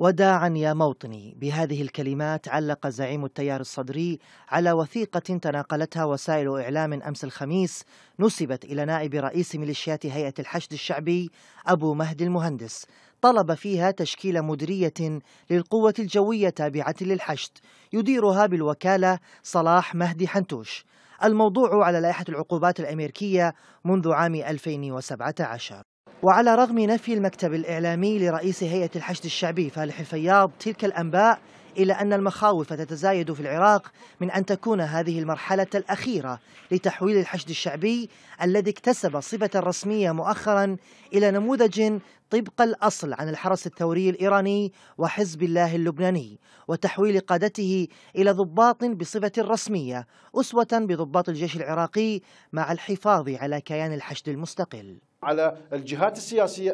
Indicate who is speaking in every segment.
Speaker 1: وداعا يا موطني بهذه الكلمات علق زعيم التيار الصدري على وثيقة تناقلتها وسائل إعلام أمس الخميس نسبت إلى نائب رئيس ميليشيات هيئة الحشد الشعبي أبو مهدي المهندس طلب فيها تشكيل مديرية للقوة الجوية تابعة للحشد يديرها بالوكالة صلاح مهدي حنتوش الموضوع على لائحة العقوبات الأمريكية منذ عام 2017 وعلى رغم نفي المكتب الإعلامي لرئيس هيئة الحشد الشعبي فالح الفياض تلك الأنباء إلا أن المخاوف تتزايد في العراق من أن تكون هذه المرحلة الأخيرة لتحويل الحشد الشعبي الذي اكتسب صفة رسمية مؤخرا إلى نموذج طبق الأصل عن الحرس الثوري الإيراني وحزب الله اللبناني وتحويل قادته إلى ضباط بصفة رسمية أسوة بضباط الجيش العراقي مع الحفاظ على كيان الحشد المستقل
Speaker 2: على الجهات السياسية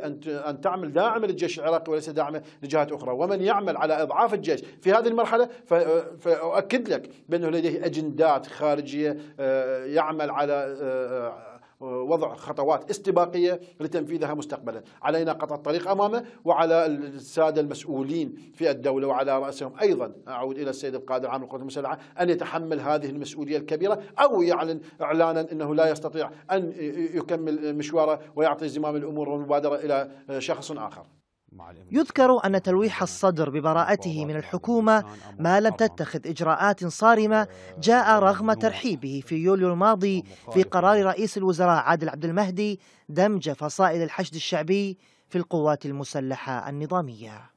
Speaker 2: أن تعمل داعمة للجيش العراقي وليس داعمة لجهات أخرى ومن يعمل على إضعاف الجيش في هذه المرحلة فأؤكد لك بأنه لديه أجندات خارجية آه، يعمل على آه، آه، وضع خطوات استباقية لتنفيذها مستقبلا علينا قطع الطريق أمامه وعلى السادة المسؤولين في الدولة وعلى رأسهم أيضا أعود إلى السيد القائد العام للقوات المسلحة أن يتحمل هذه المسؤولية الكبيرة أو يعلن إعلانا أنه لا يستطيع أن يكمل مشواره ويعطي زمام الأمور والمبادرة إلى شخص آخر
Speaker 1: يذكر أن تلويح الصدر ببراءته من الحكومة ما لم تتخذ إجراءات صارمة جاء رغم ترحيبه في يوليو الماضي في قرار رئيس الوزراء عادل عبد المهدي دمج فصائل الحشد الشعبي في القوات المسلحة النظامية